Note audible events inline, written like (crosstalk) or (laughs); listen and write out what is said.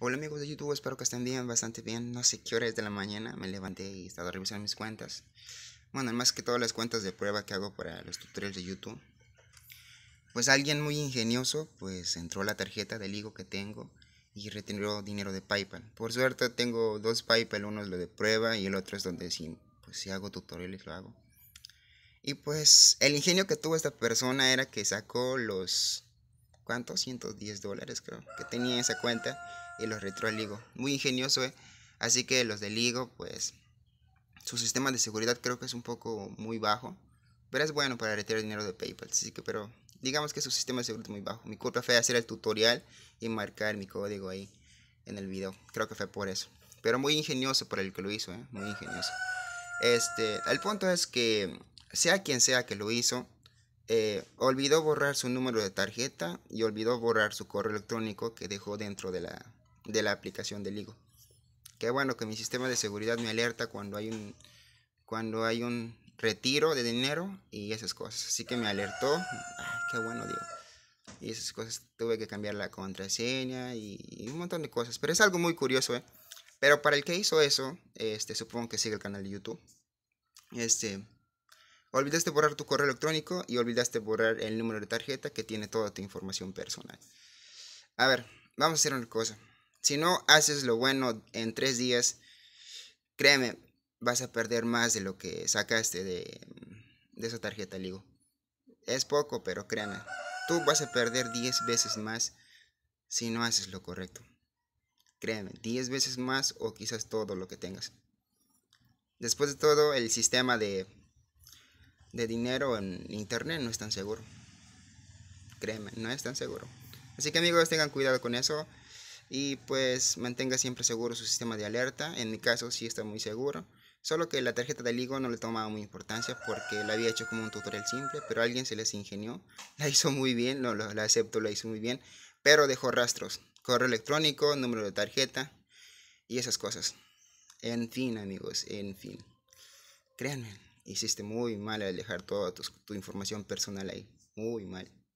Hola amigos de YouTube, espero que estén bien, bastante bien. No sé qué hora es de la mañana, me levanté y he estado revisando mis cuentas. Bueno, más que todas las cuentas de prueba que hago para los tutoriales de YouTube. Pues alguien muy ingenioso, pues entró la tarjeta del higo que tengo y retiró dinero de PayPal. Por suerte tengo dos PayPal, uno es lo de prueba y el otro es donde si pues hago tutoriales lo hago. Y pues el ingenio que tuvo esta persona era que sacó los ¿Cuánto? 110 dólares creo que tenía esa cuenta y los retró al Ligo. Muy ingenioso, ¿eh? Así que los del Ligo, pues su sistema de seguridad creo que es un poco muy bajo, pero es bueno para retirar dinero de PayPal. Así que, pero digamos que su sistema de seguridad es muy bajo. Mi culpa fue hacer el tutorial y marcar mi código ahí en el video. Creo que fue por eso. Pero muy ingenioso por el que lo hizo, ¿eh? Muy ingenioso. Este, el punto es que sea quien sea que lo hizo, eh, olvidó borrar su número de tarjeta y olvidó borrar su correo electrónico que dejó dentro de la, de la aplicación del Ligo. Qué bueno que mi sistema de seguridad me alerta cuando hay un, cuando hay un retiro de dinero y esas cosas. Así que me alertó. qué bueno, digo. Y esas cosas tuve que cambiar la contraseña y, un montón de cosas. Pero es algo muy curioso, ¿eh? Pero para el que hizo eso, este, supongo que sigue el canal de YouTube. Este, Olvidaste borrar tu correo electrónico y olvidaste borrar el número de tarjeta que tiene toda tu información personal. A ver, vamos a hacer una cosa. Si no haces lo bueno en tres días, créeme, vas a perder más de lo que sacaste de, esa tarjeta Ligo. Es poco, pero créeme, tú vas a perder 10 veces más si no haces lo correcto. Créeme, 10 veces más o quizás todo lo que tengas. Después de todo, el sistema de de dinero en internet no es tan seguro. Créeme, no es tan seguro. Así que amigos, tengan cuidado con eso y pues mantenga siempre seguro su sistema de alerta. En mi caso sí está muy seguro. Solo que la tarjeta de Ligo no le tomaba muy importancia porque la había hecho como un tutorial simple, pero alguien se les ingenió. (laughs) La hizo muy bien, no, la acepto, la hizo muy bien, pero dejó rastros. Correo electrónico, número de tarjeta y esas cosas. En fin, amigos, en fin. Créanme, hiciste muy mal al dejar toda tu, información personal ahí. Muy mal.